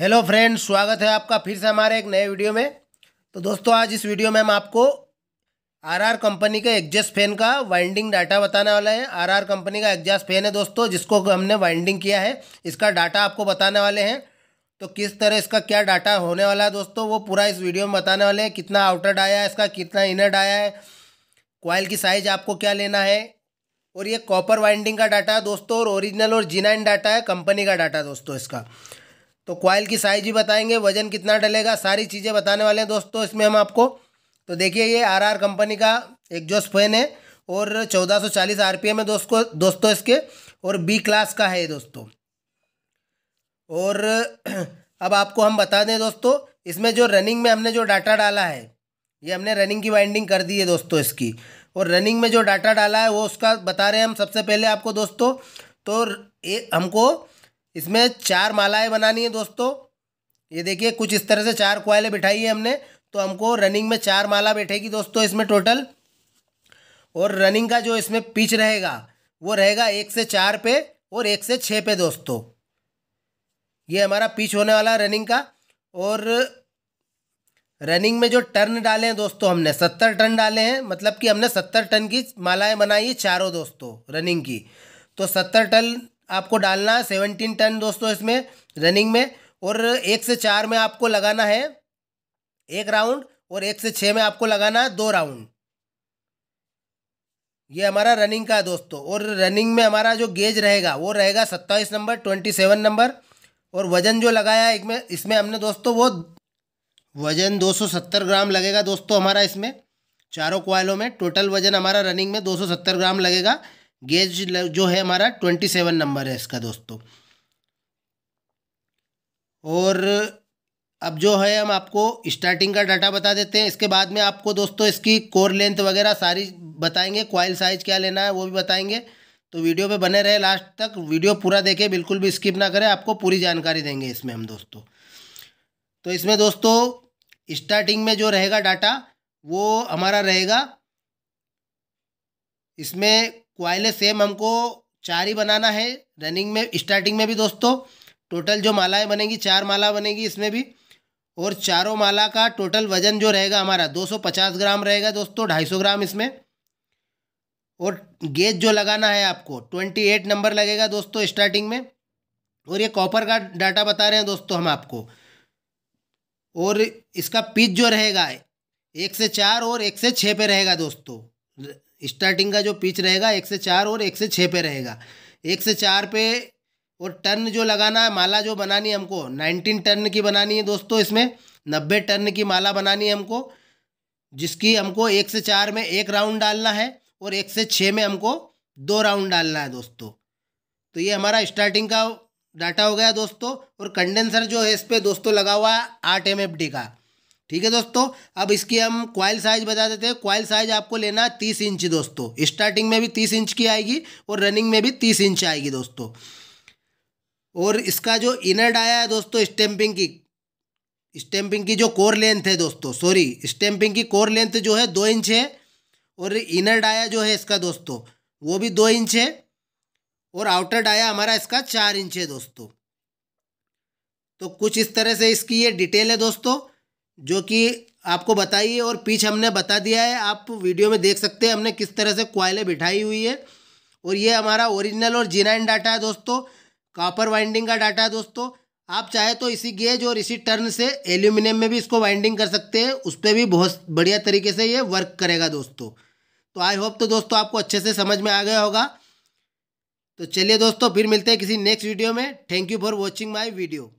hello friends स्वागत है आपका फिर से हमारे एक नए वीडियो में तो दोस्तों आज इस वीडियो में हम आपको आरआर कंपनी के एग्जस्ट फैन का वाइंडिंग डाटा बताने वाला है आरआर कंपनी का एग्जस्ट फैन है दोस्तों जिसको हमने वाइंडिंग किया है इसका डाटा आपको बताने वाले हैं तो किस तरह इसका क्या डाटा होने वाला है दोस्तों वो पूरा इस वीडियो में बताने वाले हैं कितना आउटर डाया है इसका कितना इनर डाया है कॉयल की साइज़ आपको क्या लेना है और ये कॉपर वाइंडिंग का डाटा है दोस्तों और ओरिजिनल और जिनाइन डाटा है कंपनी का डाटा दोस्तों इसका तो क्वाइल की साइज भी बताएंगे वजन कितना डलेगा सारी चीज़ें बताने वाले हैं दोस्तों इसमें हम आपको तो देखिए ये आरआर कंपनी का एक जो फैन है और 1440 आरपीएम है दोस्तों दोस्तों इसके और बी क्लास का है ये दोस्तों और अब आपको हम बता दें दोस्तों इसमें जो रनिंग में हमने जो डाटा डाला है ये हमने रनिंग की वाइंडिंग कर दी है दोस्तों इसकी और रनिंग में जो डाटा डाला है वो उसका बता रहे हैं हम सबसे पहले आपको दोस्तों तो ए, हमको इसमें चार मालाएं बनानी है दोस्तों ये देखिए कुछ इस तरह से चार क्वाइलें बिठाई है हमने तो हमको रनिंग में चार माला बैठेगी दोस्तों इसमें टोटल और रनिंग का जो इसमें पिच रहेगा वो रहेगा एक से चार पे और एक से छः पे दोस्तों ये हमारा पिच होने वाला है रनिंग का और रनिंग में जो टर्न डाले हैं दोस्तों हमने सत्तर टन डाले हैं मतलब कि हमने सत्तर टन की मालाएं बनाई है चारों दोस्तों रनिंग की तो सत्तर टन आपको डालना है सेवनटीन टन दोस्तों इसमें रनिंग में और एक से चार में आपको लगाना है एक राउंड और एक से छः में आपको लगाना है दो राउंड ये हमारा रनिंग का है दोस्तों और रनिंग में हमारा जो गेज रहेगा वो रहेगा सत्ताईस नंबर ट्वेंटी सेवन नंबर और वज़न जो लगाया एक में इसमें हमने दोस्तों वो वज़न दो सौ सत्तर ग्राम लगेगा दोस्तों हमारा इसमें चारों कोयलों में टोटल वज़न हमारा रनिंग में दो सौ सत्तर ग्राम लगेगा गेज जो है हमारा ट्वेंटी सेवन नंबर है इसका दोस्तों और अब जो है हम आपको स्टार्टिंग का डाटा बता देते हैं इसके बाद में आपको दोस्तों इसकी कोर लेंथ वगैरह सारी बताएंगे क्वाइल साइज क्या लेना है वो भी बताएंगे तो वीडियो पे बने रहे लास्ट तक वीडियो पूरा देखें बिल्कुल भी स्किप ना करें आपको पूरी जानकारी देंगे इसमें हम दोस्तों तो इसमें दोस्तों स्टार्टिंग में जो रहेगा डाटा वो हमारा रहेगा इसमें क्वाइले सेम हमको चार ही बनाना है रनिंग में स्टार्टिंग में भी दोस्तों टोटल जो मालाएं बनेंगी चार माला बनेगी इसमें भी और चारों माला का टोटल वजन जो रहेगा हमारा 250 ग्राम रहेगा दोस्तों 250 ग्राम इसमें और गेज जो लगाना है आपको 28 नंबर लगेगा दोस्तों स्टार्टिंग में और ये कॉपर का डाटा बता रहे हैं दोस्तों हम आपको और इसका पिच जो रहेगा एक से चार और एक से छः पे रहेगा दोस्तों स्टार्टिंग का जो पिच रहेगा एक से चार और एक से छः पे रहेगा एक से चार पे और टर्न जो लगाना है माला जो बनानी है हमको नाइनटीन टर्न की बनानी है दोस्तों इसमें नब्बे टर्न की माला बनानी है हमको जिसकी हमको एक से चार में एक राउंड डालना है और एक से छः में हमको दो राउंड डालना है दोस्तों तो ये हमारा स्टार्टिंग का डाटा हो गया दोस्तों और कंडेंसर जो है इस पर दोस्तों लगा हुआ है आठ एम का ठीक है दोस्तों अब इसकी हम क्वाइल साइज बता देते हैं क्वाइल साइज आपको लेना है तीस इंच दोस्तों स्टार्टिंग में भी तीस इंच की आएगी और रनिंग में भी तीस इंच आएगी दोस्तों और इसका जो इनर डाया है दोस्तों स्टैंपिंग की स्टैंपिंग की जो कोर लेंथ है दोस्तों सॉरी स्टैंपिंग की कोर लेंथ जो है दो इंच है और इनर डाया जो है इसका दोस्तों वो भी दो इंच है और आउटर डाया हमारा इसका चार इंच है दोस्तों तो कुछ इस तरह से इसकी ये डिटेल है दोस्तों जो कि आपको बताइए और पीछ हमने बता दिया है आप वीडियो में देख सकते हैं हमने किस तरह से क्वाइलें बिठाई हुई है और ये हमारा ओरिजिनल और जी डाटा है दोस्तों कॉपर वाइंडिंग का डाटा है दोस्तों आप चाहे तो इसी गेज और इसी टर्न से एल्यूमिनियम में भी इसको वाइंडिंग कर सकते हैं उस पर भी बहुत बढ़िया तरीके से ये वर्क करेगा दोस्तों तो आई होप तो दोस्तों आपको अच्छे से समझ में आ गया होगा तो चलिए दोस्तों फिर मिलते हैं किसी नेक्स्ट वीडियो में thank you for watching my video